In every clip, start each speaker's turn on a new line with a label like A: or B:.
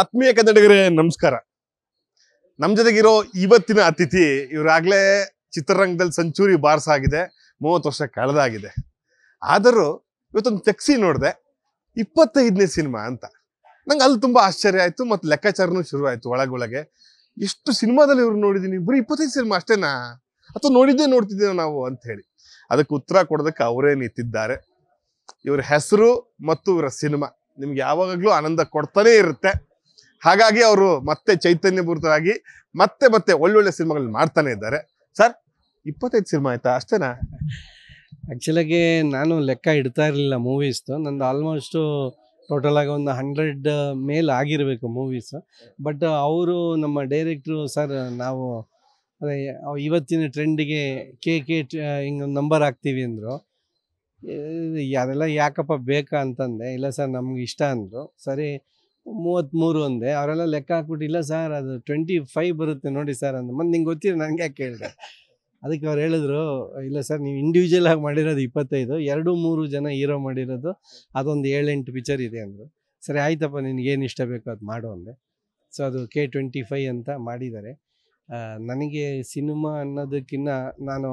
A: ಆತ್ಮೀಯ ಕನ್ನಡಿಗರೇ ನಮಸ್ಕಾರ ನಮ್ಮ ಜೊತೆಗಿರೋ ಇವತ್ತಿನ ಅತಿಥಿ ಇವರಾಗಲೇ ಚಿತ್ರರಂಗದಲ್ಲಿ ಸಂಚೂರಿ ಬಾರ್ಸ್ ಆಗಿದೆ ಮೂವತ್ತು ವರ್ಷ ಕಳೆದಾಗಿದೆ ಆದರೂ ಇವತ್ತೊಂದು ಟೆಕ್ಸಿ ನೋಡಿದೆ ಇಪ್ಪತ್ತೈದನೇ ಸಿನಿಮಾ ಅಂತ ನಂಗೆ ಅಲ್ಲಿ ತುಂಬ ಆಶ್ಚರ್ಯ ಆಯಿತು ಮತ್ತು ಲೆಕ್ಕಾಚಾರನೂ ಶುರು ಆಯಿತು ಒಳಗೊಳಗೆ ಎಷ್ಟು ಸಿನಿಮಾದಲ್ಲಿ ಇವ್ರು ನೋಡಿದ್ದೀನಿ ಬರೀ ಇಪ್ಪತ್ತೈದು ಸಿನಿಮಾ ಅಷ್ಟೇನಾ ಅಥವಾ ನೋಡಿದ್ದೇ ನೋಡ್ತಿದ್ದೇವೆ ನಾವು ಅಂತ ಹೇಳಿ ಅದಕ್ಕೆ ಉತ್ತರ ಕೊಡೋದಕ್ಕೆ ಅವರೇ ನಿಂತಿದ್ದಾರೆ ಇವ್ರ ಹೆಸರು ಮತ್ತು ಇವರ ಸಿನಿಮಾ ನಿಮ್ಗೆ ಯಾವಾಗಲೂ ಆನಂದ ಕೊಡ್ತಾನೆ ಇರುತ್ತೆ ಹಾಗಾಗಿ ಅವರು ಮತ್ತೆ ಚೈತನ್ಯಪೂರ್ತರಾಗಿ ಮತ್ತೆ ಮತ್ತೆ ಒಳ್ಳೊಳ್ಳೆ ಸಿನಿಮಾಗಳನ್ನ ಮಾಡ್ತಾನೆ ಇದ್ದಾರೆ
B: ಸರ್ ಇಪ್ಪತ್ತೈದು ಸಿನಿಮಾ ಆಯ್ತಾ ಅಷ್ಟೇನಾ ಆ್ಯಕ್ಚುಲಾಗಿ ನಾನು ಲೆಕ್ಕ ಇಡ್ತಾ ಇರಲಿಲ್ಲ ಮೂವೀಸ್ದು ನಂದು ಆಲ್ಮೋಸ್ಟು ಆಗಿ ಒಂದು ಹಂಡ್ರೆಡ್ ಮೇಲ್ ಆಗಿರಬೇಕು ಮೂವೀಸು ಬಟ್ ಅವರು ನಮ್ಮ ಡೈರೆಕ್ಟ್ರು ಸರ್ ನಾವು ಅದೇ ಇವತ್ತಿನ ಟ್ರೆಂಡಿಗೆ ಕೆ ಕೆ ಹಿಂಗೆ ನಂಬರ್ ಹಾಕ್ತೀವಿ ಅಂದರು ಅದೆಲ್ಲ ಯಾಕಪ್ಪ ಬೇಕಾ ಅಂತಂದೆ ಇಲ್ಲ ಸರ್ ನಮ್ಗೆ ಇಷ್ಟ ಅಂದರು ಸರಿ ಮೂವತ್ತ್ಮೂರು ಒಂದೇ ಅವರೆಲ್ಲ ಲೆಕ್ಕ ಹಾಕ್ಬಿಟ್ಟಿಲ್ಲ ಇಲ್ಲ ಸರ್ ಅದು ಟ್ವೆಂಟಿ ಫೈವ್ ಬರುತ್ತೆ ನೋಡಿ ಸರ್ ಅಂದ್ರೆ ಮತ್ತೆ ನಿಂಗೆ ಗೊತ್ತಿಲ್ಲ ನನಗೆ ಯಾಕೆ ಕೇಳಿದೆ ಅದಕ್ಕೆ ಅವ್ರು ಹೇಳಿದ್ರು ಇಲ್ಲ ಸರ್ ನೀವು ಇಂಡಿವಿಜುವಲ್ ಆಗಿ ಮಾಡಿರೋದು ಇಪ್ಪತ್ತೈದು ಎರಡು ಮೂರು ಜನ ಹೀರೋ ಮಾಡಿರೋದು ಅದೊಂದು ಏಳೆಂಟು ಪಿಕ್ಚರ್ ಇದೆ ಅಂದರು ಸರಿ ಆಯ್ತಪ್ಪ ಏನು ಇಷ್ಟ ಬೇಕು ಅದು ಮಾಡು ಅಂದೆ ಸೊ ಅದು ಕೆ ಟ್ವೆಂಟಿ ಫೈವ್ ಅಂತ ಮಾಡಿದ್ದಾರೆ ನನಗೆ ಸಿನಿಮಾ ಅನ್ನೋದಕ್ಕಿಂತ ನಾನು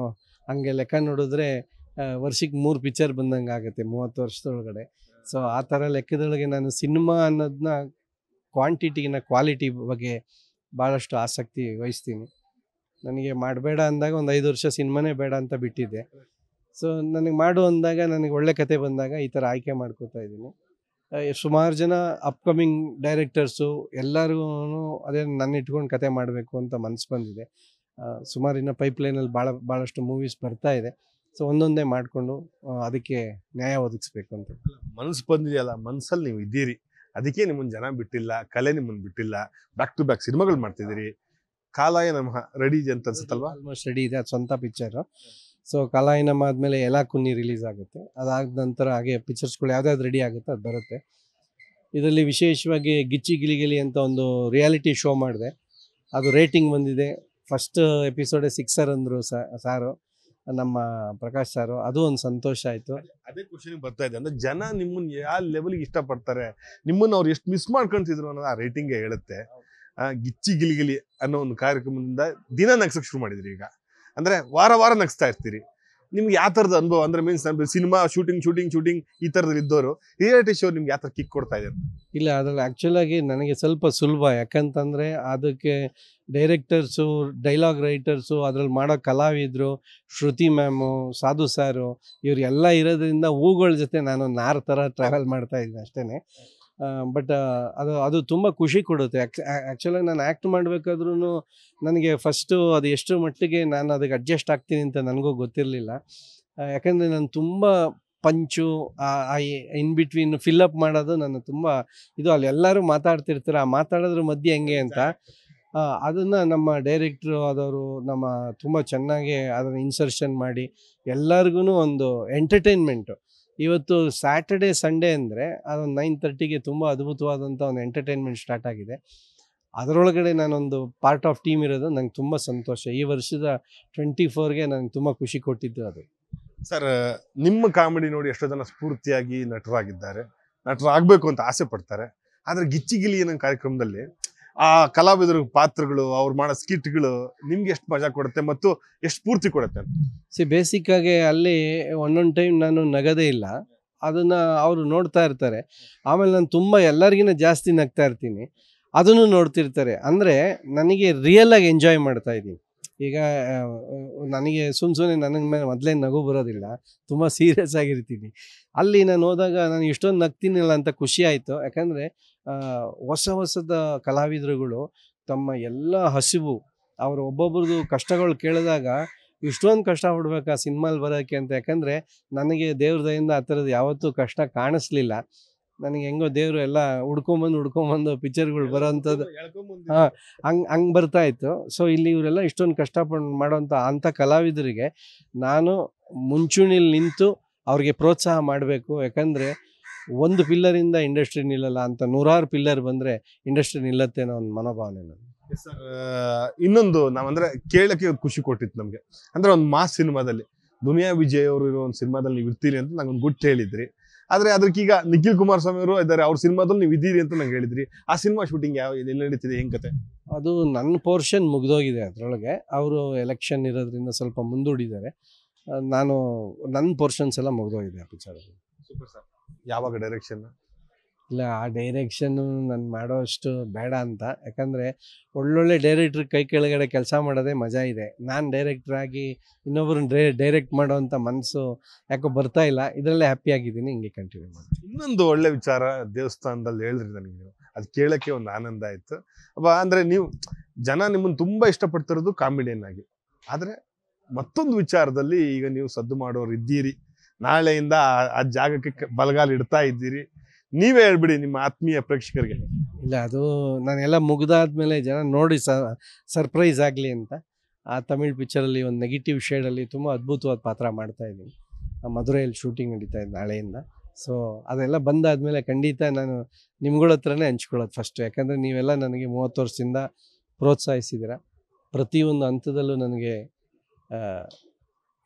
B: ಹಂಗೆ ಲೆಕ್ಕ ನೋಡಿದ್ರೆ ವರ್ಷಕ್ಕೆ ಮೂರು ಪಿಚ್ಚರ್ ಬಂದಂಗೆ ಆಗುತ್ತೆ ಮೂವತ್ತು ವರ್ಷದೊಳಗಡೆ ಸೊ ಆ ಥರ ಲೆಕ್ಕದೊಳಗೆ ನಾನು ಸಿನಿಮಾ ಅನ್ನೋದನ್ನ ಕ್ವಾಂಟಿಟಿನ ಕ್ವಾಲಿಟಿ ಬಗ್ಗೆ ಭಾಳಷ್ಟು ಆಸಕ್ತಿ ವಹಿಸ್ತೀನಿ ನನಗೆ ಮಾಡಬೇಡ ಅಂದಾಗ ಒಂದು ಐದು ವರ್ಷ ಸಿನಿಮಾನೇ ಬೇಡ ಅಂತ ಬಿಟ್ಟಿದ್ದೆ ಸೊ ನನಗೆ ಮಾಡು ಅಂದಾಗ ನನಗೆ ಒಳ್ಳೆ ಕತೆ ಬಂದಾಗ ಈ ಥರ ಆಯ್ಕೆ ಮಾಡ್ಕೋತಾ ಇದ್ದೀನಿ ಸುಮಾರು ಜನ ಅಪ್ಕಮಿಂಗ್ ಡೈರೆಕ್ಟರ್ಸು ಎಲ್ಲರಿಗೂ ಅದೇ ನನ್ನ ಇಟ್ಕೊಂಡು ಕತೆ ಮಾಡಬೇಕು ಅಂತ ಮನಸ್ಸು ಬಂದಿದೆ ಸುಮಾರು ಇನ್ನೂ ಪೈಪ್ಲೈನಲ್ಲಿ ಭಾಳ ಭಾಳಷ್ಟು ಮೂವೀಸ್ ಬರ್ತಾ ಇದೆ ಸೊ ಒಂದೊಂದೇ ಮಾಡಿಕೊಂಡು ಅದಕ್ಕೆ ನ್ಯಾಯ ಒದಗಿಸ್ಬೇಕು ಅಂತ
A: ಮನಸ್ಸು ಬಂದಿದೆಯಲ್ಲ ಮನಸ್ಸಲ್ಲಿ ನೀವು ಇದ್ದೀರಿ ಅದಕ್ಕೆ ನಿಮ್ಮನ್ನು ಜನ ಬಿಟ್ಟಿಲ್ಲ ಕಲೆ ನಿಮ್ಮನ್ನು ಬಿಟ್ಟಿಲ್ಲ ಬ್ಯಾಕ್ ಟು ಬ್ಯಾಕ್ ಸಿನಿಮಾಗಳು ಮಾಡ್ತಿದ್ದೀರಿ ಕಾಲಾಯ ರೆಡಿ ಇದೆ ಅಂತ ಅನ್ಸುತ್ತಲ್ವಾ
B: ಆಲ್ಮೋಸ್ಟ್ ರೆಡಿ ಇದೆ ಅದು ಸ್ವಂತ ಪಿಕ್ಚರು ಸೊ ಕಾಲಾಯ ಆದ್ಮೇಲೆ ಆದಮೇಲೆ ಎಲ್ಲ ಕುನ್ನಿ ರಿಲೀಸ್ ಆಗುತ್ತೆ ಅದಾದ ನಂತರ ಹಾಗೆ ಪಿಕ್ಚರ್ಸ್ಗಳು ಯಾವ್ದಾದ್ರು ರೆಡಿ ಆಗುತ್ತೆ ಅದು ಬರುತ್ತೆ ಇದರಲ್ಲಿ ವಿಶೇಷವಾಗಿ ಗಿಚ್ಚಿ ಗಿಲಿಗಿಲಿ ಅಂತ ಒಂದು ರಿಯಾಲಿಟಿ ಶೋ ಮಾಡಿದೆ ಅದು ರೇಟಿಂಗ್ ಬಂದಿದೆ ಫಸ್ಟ್ ಎಪಿಸೋಡೆ ಸಿಕ್ಸರ್ ಅಂದರು ಸಾರು ನಮ್ಮ ಪ್ರಕಾಶ್ ಸರ್ ಅದು ಒಂದು ಸಂತೋಷ ಆಯ್ತು ಅದೇ
A: ಕ್ವಶನ್ ಬರ್ತಾ ಇದೆ ಅಂದ್ರೆ ಜನ ನಿಮ್ಮನ್ನ ಯಾವ ಲೆವೆಲ್ಗೆ ಇಷ್ಟಪಡ್ತಾರೆ ನಿಮ್ಮನ್ನ ಅವ್ರು ಎಷ್ಟು ಮಿಸ್ ಮಾಡ್ಕೊಂತಿದ್ರು ಅನ್ನೋದು ಆ ರೇಟಿಂಗೇ ಹೇಳುತ್ತೆ ಗಿಚ್ಚಿ ಗಿಲಿಗಿಲಿ ಅನ್ನೋ ಒಂದು ಕಾರ್ಯಕ್ರಮದಿಂದ ದಿನ ನಗ್ಸಕ್ಕೆ ಶುರು ಮಾಡಿದ್ರಿ ಈಗ ಅಂದ್ರೆ ವಾರ ವಾರ ನಗ್ಸ್ತಾ ಇರ್ತೀರಿ ನಿಮ್ಗೆ ಯಾವ ತರದ ಅನುಭವ ಅಂದ್ರೆ means cinema shooting shooting shooting ಈ ಥರದಲ್ಲಿ ಇದ್ದವರು ರಿಯಾಲಿಟಿ ಶೋ ನಿಮ್ಗೆ ಯಾವ ತರ ಕಿಕ್ ಕೊಡ್ತಾ ಇದೆ
B: ಇಲ್ಲ ಅದ್ರಲ್ಲಿ ಆ್ಯಕ್ಚುಲಾಗಿ ನನಗೆ ಸ್ವಲ್ಪ ಸುಲಭ ಯಾಕಂತಂದ್ರೆ ಅದಕ್ಕೆ ಡೈರೆಕ್ಟರ್ಸು ಡೈಲಾಗ್ ರೈಟರ್ಸು ಅದ್ರಲ್ಲಿ ಮಾಡೋ ಕಲಾವಿದರು ಶ್ರುತಿ ಮ್ಯಾಮು ಸಾಧು ಸಾರು ಇವರೆಲ್ಲ ಇರೋದ್ರಿಂದ ಹೂಗಳ ಜೊತೆ ನಾನು ನಾರು ಥರ ಟ್ರಾವೆಲ್ ಮಾಡ್ತಾ ಇದ್ದೆ ಅಷ್ಟೇ ಬಟ್ ಅದು ಅದು ತುಂಬ ಖುಷಿ ಕೊಡುತ್ತೆ ಆ್ಯಕ್ಚುಲಾಗಿ ನಾನು ಆ್ಯಕ್ಟ್ ಮಾಡಬೇಕಾದ್ರೂ ನನಗೆ ಫಸ್ಟು ಅದು ಎಷ್ಟು ಮಟ್ಟಿಗೆ ನಾನು ಅದಕ್ಕೆ ಅಡ್ಜಸ್ಟ್ ಆಗ್ತೀನಿ ಅಂತ ನನಗೂ ಗೊತ್ತಿರಲಿಲ್ಲ ಯಾಕಂದರೆ ನಾನು ತುಂಬ ಪಂಚು ಆ ಇನ್ ಬಿಟ್ವೀನ್ ಫಿಲ್ ಅಪ್ ಮಾಡೋದು ನನ್ನ ತುಂಬ ಇದು ಅಲ್ಲಿ ಎಲ್ಲರೂ ಮಾತಾಡ್ತಿರ್ತಾರೆ ಆ ಮಾತಾಡೋದ್ರ ಮಧ್ಯೆ ಹೆಂಗೆ ಅಂತ ಅದನ್ನು ನಮ್ಮ ಡೈರೆಕ್ಟ್ರು ಆದವರು ನಮ್ಮ ತುಂಬ ಚೆನ್ನಾಗಿ ಅದನ್ನು ಇನ್ಸರ್ಷನ್ ಮಾಡಿ ಎಲ್ಲರಿಗೂ ಒಂದು ಎಂಟರ್ಟೈನ್ಮೆಂಟು ಇವತ್ತು ಸ್ಯಾಟರ್ಡೆ ಸಂಡೇ ಅಂದರೆ ಅದೊಂದು ನೈನ್ ತರ್ಟಿಗೆ ತುಂಬ ಅದ್ಭುತವಾದಂಥ ಒಂದು ಎಂಟರ್ಟೈನ್ಮೆಂಟ್ ಸ್ಟಾರ್ಟ್ ಆಗಿದೆ ಅದರೊಳಗಡೆ ನಾನೊಂದು ಪಾರ್ಟ್ ಆಫ್ ಟೀಮ್ ಇರೋದು ನಂಗೆ ತುಂಬ ಸಂತೋಷ ಈ ವರ್ಷದ ಟ್ವೆಂಟಿ ಫೋರ್ಗೆ ನನಗೆ ತುಂಬ ಖುಷಿ ಕೊಟ್ಟಿದ್ದು ಅದು ಸರ್ ನಿಮ್ಮ ಕಾಮಿಡಿ ನೋಡಿ ಎಷ್ಟೋ ಜನ
A: ಸ್ಫೂರ್ತಿಯಾಗಿ ನಟರಾಗಿದ್ದಾರೆ ನಟರಾಗಬೇಕು ಅಂತ ಆಸೆ ಪಡ್ತಾರೆ ಆದರೆ ಗಿಚ್ಚಿಗಿಲಿ ಏನೋ ಕಾರ್ಯಕ್ರಮದಲ್ಲಿ ಆ ಕಲಾವಿದರ ಪಾತ್ರಗಳು ಅವ್ರು ಮಾಡೋ ಸ್ಕಿಟ್ಗಳು ನಿಮ್ಗೆ ಎಷ್ಟು ಮಜಾ ಕೊಡುತ್ತೆ ಮತ್ತು ಎಷ್ಟು ಪೂರ್ತಿ ಕೊಡುತ್ತೆ
B: ಸಿ ಬೇಸಿಕ್ ಆಗಿ ಅಲ್ಲಿ ಒಂದೊಂದು ಟೈಮ್ ನಾನು ನಗದೇ ಇಲ್ಲ ಅದನ್ನು ಅವರು ನೋಡ್ತಾ ಇರ್ತಾರೆ ಆಮೇಲೆ ನಾನು ತುಂಬ ಎಲ್ಲರಿಗಿನ ಜಾಸ್ತಿ ನಗ್ತಾ ಇರ್ತೀನಿ ಅದನ್ನು ನೋಡ್ತಿರ್ತಾರೆ ಅಂದರೆ ನನಗೆ ರಿಯಲ್ ಆಗಿ ಎಂಜಾಯ್ ಮಾಡ್ತಾ ಇದ್ದೀನಿ ಈಗ ನನಗೆ ಸುಮ್ ಸುಮ್ಮನೆ ನನಗೆ ಮೇಲೆ ಮೊದಲೇ ನಗು ಬರೋದಿಲ್ಲ ತುಂಬ ಸೀರಿಯಸ್ ಆಗಿರ್ತೀನಿ ಅಲ್ಲಿ ನಾನು ಹೋದಾಗ ನಾನು ಇಷ್ಟೊಂದು ನಗ್ತೀನಿಲ್ಲ ಅಂತ ಖುಷಿ ಆಯಿತು ಯಾಕಂದರೆ ಹೊಸ ಹೊಸದ ಕಲಾವಿದರುಗಳು ತಮ್ಮ ಎಲ್ಲ ಹಸಿವು ಅವರು ಒಬ್ಬೊಬ್ರದ್ದು ಕಷ್ಟಗಳು ಕೇಳಿದಾಗ ಇಷ್ಟೊಂದು ಕಷ್ಟ ಪಡ್ಬೇಕಾ ಸಿನಿಮಾಲ್ ಬರೋಕ್ಕೆ ಅಂತ ಯಾಕಂದರೆ ನನಗೆ ದೇವ್ರದಯಿಂದ ಆ ಥರದ್ದು ಯಾವತ್ತೂ ಕಷ್ಟ ಕಾಣಿಸ್ಲಿಲ್ಲ ನನಗೆ ಹೆಂಗೋ ದೇವರು ಎಲ್ಲ ಹುಡ್ಕೊಂಬಂದು ಹುಡ್ಕೊಂಬಂದು ಪಿಕ್ಚರ್ಗಳು ಬರೋಂಥದ್ದು ಹಾಂ ಹಂಗೆ ಹಂಗೆ ಬರ್ತಾ ಇತ್ತು ಸೊ ಇಲ್ಲಿ ಇವರೆಲ್ಲ ಇಷ್ಟೊಂದು ಕಷ್ಟಪಟ್ಟು ಮಾಡೋಂಥ ಅಂಥ ಕಲಾವಿದರಿಗೆ ನಾನು ಮುಂಚೂಣಿಲಿ ನಿಂತು ಅವ್ರಿಗೆ ಪ್ರೋತ್ಸಾಹ ಮಾಡಬೇಕು ಯಾಕಂದರೆ ಒಂದು ಪಿಲ್ಲರಿಂದ ಇಂಡಸ್ಟ್ರಿ ನಿಲ್ಲಲ್ಲ ಅಂತ ನೂರಾರು ಪಿಲ್ಲರ್ ಬಂದರೆ ಇಂಡಸ್ಟ್ರಿ ನಿಲ್ಲತ್ತೆ ಅನ್ನೋ ಒಂದು ಮನೋಭಾವನೆ ನಾನು
A: ಸರ್ ಇನ್ನೊಂದು ನಾವಂದ್ರೆ ಕೇಳಕ್ಕೆ ಖುಷಿ ಕೊಟ್ಟಿತ್ತು ನಮಗೆ ಅಂದರೆ ಒಂದು ಮಾಸ್ ಸಿನಿಮಾದಲ್ಲಿ ದುನಿಯಾ ವಿಜಯ್ ಅವರು ಇರೋ ಒಂದು ಸಿನಿಮಾದಲ್ಲಿ ನೀವು ಇರ್ತೀರಿ ಅಂತ ನಂಗೊಂದು ಗುಟ್ಟು ಹೇಳಿದ್ರಿ ಆದರೆ ಅದಕ್ಕೀಗ ನಿಖಿಲ್ ಸ್ವಾಮಿ ಅವರು ಇದ್ದಾರೆ ಅವ್ರ ಸಿನಿಮಾದಲ್ಲಿ ನೀವು ಇದ್ದೀರಿ ಅಂತ ನಂಗೆ ಹೇಳಿದ್ರಿ ಆ ಸಿನಿಮಾ ಶೂಟಿಂಗ್ ಯಾವ ಎಲ್ಲಿ ನಡೀತಿದೆ ಹೆಂಗ್ ಕತೆ
B: ಅದು ನನ್ನ ಪೋರ್ಷನ್ ಮುಗಿದೋಗಿದೆ ಅದರೊಳಗೆ ಅವರು ಎಲೆಕ್ಷನ್ ಇರೋದ್ರಿಂದ ಸ್ವಲ್ಪ ಮುಂದೂಡಿದ್ದಾರೆ ನಾನು ನನ್ನ ಪೋರ್ಷನ್ಸ್ ಎಲ್ಲ ಮುಗಿದೋಗಿದೆ ಸೂಪರ್
A: ಸರ್ ಯಾವಾಗ ಡೈರೆಕ್ಷನ್
B: ಇಲ್ಲ ಆ ಡೈರೆಕ್ಷನ್ ನಾನು ಮಾಡೋ ಅಷ್ಟು ಬೇಡ ಅಂತ ಯಾಕಂದರೆ ಒಳ್ಳೊಳ್ಳೆ ಡೈರೆಕ್ಟ್ರ್ ಕೈ ಕೆಳಗಡೆ ಕೆಲಸ ಮಾಡೋದೇ ಮಜಾ ಇದೆ ನಾನು ಡೈರೆಕ್ಟ್ರಾಗಿ ಇನ್ನೊಬ್ಬರನ್ನ ಡೈ ಡೈರೆಕ್ಟ್ ಮಾಡೋ ಮನಸ್ಸು ಯಾಕೋ ಬರ್ತಾ ಇಲ್ಲ ಇದರಲ್ಲೇ ಆಗಿದ್ದೀನಿ ಹಿಂಗೆ ಕಂಟಿನ್ಯೂ ಮಾಡ್ತೀನಿ
A: ಇನ್ನೊಂದು ಒಳ್ಳೆ ವಿಚಾರ ದೇವಸ್ಥಾನದಲ್ಲಿ ಹೇಳಿದ್ರಿ ನನಗೆ ನೀವು ಅದು ಕೇಳೋಕ್ಕೆ ಒಂದು ಆನಂದ ಆಯಿತು ಅಬ್ಬ ಅಂದರೆ ನೀವು ಜನ ನಿಮ್ಮನ್ನು ತುಂಬ ಇಷ್ಟಪಡ್ತಿರೋದು ಆಗಿ ಆದರೆ ಮತ್ತೊಂದು ವಿಚಾರದಲ್ಲಿ ಈಗ ನೀವು ಸದ್ದು ಮಾಡೋರು ಇದ್ದೀರಿ ನಾಳೆಯಿಂದ ಆ
B: ಜಾಗಕ್ಕೆ ಬಲಗಾಲು ಇಡ್ತಾ ಇದ್ದೀರಿ ನೀವೇ ಹೇಳ್ಬಿಡಿ ನಿಮ್ಮ ಆತ್ಮೀಯ ಪ್ರೇಕ್ಷಕರಿಗೆ ಇಲ್ಲ ಅದು ನಾನೆಲ್ಲ ಮುಗಿದಾದ್ಮೇಲೆ ಜನ ನೋಡಿ ಸರ್ಪ್ರೈಸ್ ಆಗಲಿ ಅಂತ ಆ ತಮಿಳ್ ಪಿಕ್ಚರಲ್ಲಿ ಒಂದು ನೆಗೆಟಿವ್ ಶೇಡಲ್ಲಿ ತುಂಬ ಅದ್ಭುತವಾದ ಪಾತ್ರ ಮಾಡ್ತಾ ಇದ್ದೀನಿ ಮಧುರೆಯಲ್ಲಿ ಶೂಟಿಂಗ್ ನಡೀತಾ ಇದ್ದೆ ನಾಳೆಯಿಂದ ಸೊ ಅದೆಲ್ಲ ಬಂದಾದಮೇಲೆ ಖಂಡಿತ ನಾನು ನಿಮ್ಗಳ ಹತ್ರನೇ ಹಂಚ್ಕೊಳ್ಳೋದು ಫಸ್ಟು ಯಾಕಂದರೆ ನೀವೆಲ್ಲ ನನಗೆ ಮೂವತ್ತು ವರ್ಷದಿಂದ ಪ್ರೋತ್ಸಾಹಿಸಿದಿರ ಪ್ರತಿಯೊಂದು ಹಂತದಲ್ಲೂ ನನಗೆ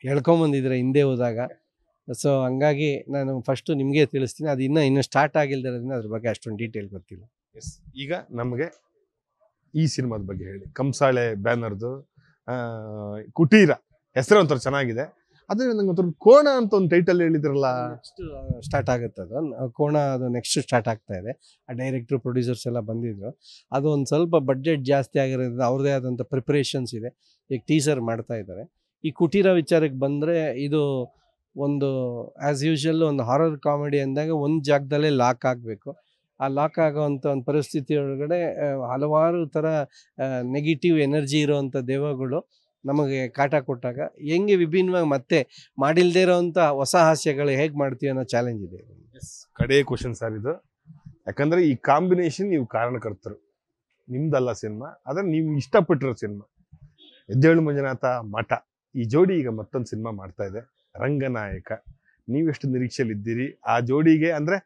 B: ಹೇಳ್ಕೊಂಬಂದಿದ್ರೆ ಹಿಂದೆ ಹೋದಾಗ ಸೊ ಹಂಗಾಗಿ ನಾನು ಫಸ್ಟು ನಿಮಗೆ ತಿಳಿಸ್ತೀನಿ ಅದು ಇನ್ನೂ ಇನ್ನೂ ಸ್ಟಾರ್ಟ್ ಆಗಿಲ್ದಿರೋದ್ರಿಂದ ಅದ್ರ ಬಗ್ಗೆ ಅಷ್ಟೊಂದು ಡೀಟೇಲ್ ಗೊತ್ತಿಲ್ಲ ಎಸ್ ಈಗ ನಮಗೆ ಈ ಸಿನಿಮಾದ ಬಗ್ಗೆ ಹೇಳಿ ಕಂಸಾಳೆ ಬ್ಯಾನರ್ದು
A: ಕುಟೀರ ಹೆಸರು ಒಂಥರ ಚೆನ್ನಾಗಿದೆ ಅದೇ ನಂಗೆ ಒಂಥರ ಕೋಣ ಅಂತ ಒಂದು ಟೈಟಲ್ ಹೇಳಿದ್ರಲ್ಲ ನೆಕ್ಸ್ಟ್
B: ಸ್ಟಾರ್ಟ್ ಆಗುತ್ತೆ ಅದು ಕೋಣ ಅದು ನೆಕ್ಸ್ಟ್ ಸ್ಟಾರ್ಟ್ ಆಗ್ತಾ ಇದೆ ಆ ಡೈರೆಕ್ಟ್ರು ಪ್ರೊಡ್ಯೂಸರ್ಸ್ ಎಲ್ಲ ಬಂದಿದ್ರು ಅದು ಒಂದು ಸ್ವಲ್ಪ ಬಡ್ಜೆಟ್ ಜಾಸ್ತಿ ಆಗಿರೋದ್ರಿಂದ ಅವ್ರದೇ ಆದಂಥ ಪ್ರಿಪ್ರೇಷನ್ಸ್ ಇದೆ ಈಗ ಟೀಸರ್ ಮಾಡ್ತಾ ಇದ್ದಾರೆ ಈ ಕುಟೀರ ವಿಚಾರಕ್ಕೆ ಬಂದರೆ ಇದು ಒಂದು ಆ್ಯಸ್ ಯೂಶ್ವಲ್ ಒಂದು ಹಾರರ್ ಕಾಮಿಡಿ ಅಂದಾಗ ಒಂದು ಜಾಗದಲ್ಲೇ ಲಾಕ್ ಆಗಬೇಕು ಆ ಲಾಕ್ ಆಗೋವಂಥ ಒಂದು ಪರಿಸ್ಥಿತಿ ಒಳಗಡೆ ಹಲವಾರು ಥರ ನೆಗೆಟಿವ್ ಎನರ್ಜಿ ಇರೋವಂಥ ದೇವಗಳು ನಮಗೆ ಕಾಟ ಕೊಟ್ಟಾಗ ಹೆಂಗೆ ವಿಭಿನ್ನವಾಗಿ ಮತ್ತೆ ಮಾಡಿಲ್ಲದೆ ಇರೋವಂಥ ಹೊಸ ಹಾಸ್ಯಗಳು ಹೇಗೆ ಮಾಡ್ತೀವಿ ಅನ್ನೋ ಚಾಲೆಂಜ್ ಇದೆ ಕಡೆ ಕ್ವಶನ್ ಸರ್ ಇದು ಯಾಕಂದರೆ ಈ ಕಾಂಬಿನೇಷನ್ ನೀವು ಕಾರಣಕರ್ತರು
A: ನಿಮ್ದಲ್ಲ ಸಿನಿಮಾ ಆದರೆ ನೀವು ಇಷ್ಟಪಟ್ಟಿರೋ ಸಿನಿಮಾ ಎದ್ದೇಳು ಮಂಜುನಾಥ ಮಠ ಈ ಜೋಡಿ ಈಗ ಮತ್ತೊಂದು ಸಿನಿಮಾ ಮಾಡ್ತಾ ಇದೆ ರಂಗನಾಯಕ ನೀವೆಷ್ಟು ನಿರೀಕ್ಷೆಯಲ್ಲಿದ್ದೀರಿ ಆ ಜೋಡಿಗೆ ಅಂದರೆ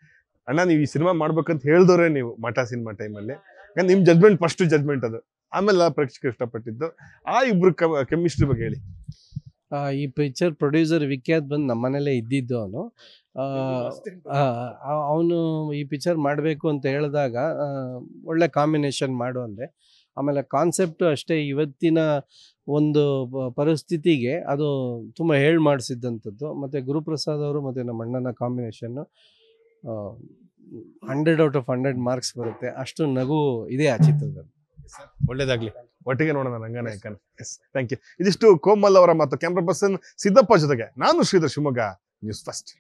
A: ಅಣ್ಣ ನೀವು ಈ ಸಿನಿಮಾ ಮಾಡ್ಬೇಕಂತ ಹೇಳಿದವ್ರೆ ನೀವು ಮಠ ಸಿನಿಮಾ ಟೈಮಲ್ಲಿ ಯಾಕಂದ್ರೆ ನಿಮ್ಮ ಜಜ್ಮೆಂಟ್ ಫಸ್ಟ್ ಜಜ್ಮೆಂಟ್ ಅದು ಆಮೇಲೆ ಪ್ರೇಕ್ಷಕರು ಇಷ್ಟಪಟ್ಟಿದ್ದು ಆ ಇಬ್ಬರು ಕೆಮಿಸ್ಟ್ರಿ ಬಗ್ಗೆ ಹೇಳಿ
B: ಈ ಪಿಕ್ಚರ್ ಪ್ರೊಡ್ಯೂಸರ್ ವಿಖ್ಯಾತ್ ಬಂದು ನಮ್ಮನೇಲೇ ಇದ್ದಿದ್ದು ಅವನು ಅವನು ಈ ಪಿಕ್ಚರ್ ಮಾಡಬೇಕು ಅಂತ ಹೇಳಿದಾಗ ಒಳ್ಳೆ ಕಾಂಬಿನೇಷನ್ ಮಾಡು ಅಂದೆ ಆಮೇಲೆ ಕಾನ್ಸೆಪ್ಟು ಅಷ್ಟೇ ಇವತ್ತಿನ ಒಂದು ಪರಿಸ್ಥಿತಿಗೆ ಅದು ತುಂಬ ಹೇಳಿ ಮಾಡಿಸಿದ್ದಂಥದ್ದು ಮತ್ತು ಗುರುಪ್ರಸಾದ್ ಅವರು ಮತ್ತು ನಮ್ಮ ಅಣ್ಣನ ಕಾಂಬಿನೇಷನ್ನು hundred out of hundred marks ಬರುತ್ತೆ ಅಷ್ಟು ನಗು ಇದೆ ಆ ಚಿತ್ರದಲ್ಲಿ ಒಳ್ಳೇದಾಗಲಿ ಒಟ್ಟಿಗೆ ನೋಡೋಣ ಎಸ್ ಥ್ಯಾಂಕ್ ಯು ಇದಿಷ್ಟು
A: ಕೋಮಲ್ ಅವರ ಮತ್ತು ಕ್ಯಾಮ್ರಾ ಪರ್ಸನ್ ಸಿದ್ದಪ್ಪ ಜೊತೆಗೆ ನಾನು ಶ್ರೀಧರ್ ಶಿವಮೊಗ್ಗ ನ್ಯೂಸ್ ಫಸ್ಟ್